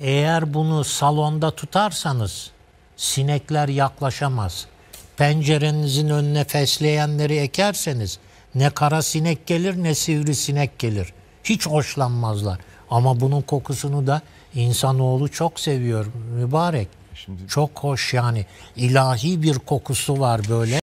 Eğer bunu salonda tutarsanız sinekler yaklaşamaz. Pencerenizin önüne fesleyenleri ekerseniz ne kara sinek gelir ne sivri sinek gelir. Hiç hoşlanmazlar. Ama bunun kokusunu da insanoğlu çok seviyor mübarek. Şimdi... Çok hoş yani ilahi bir kokusu var böyle.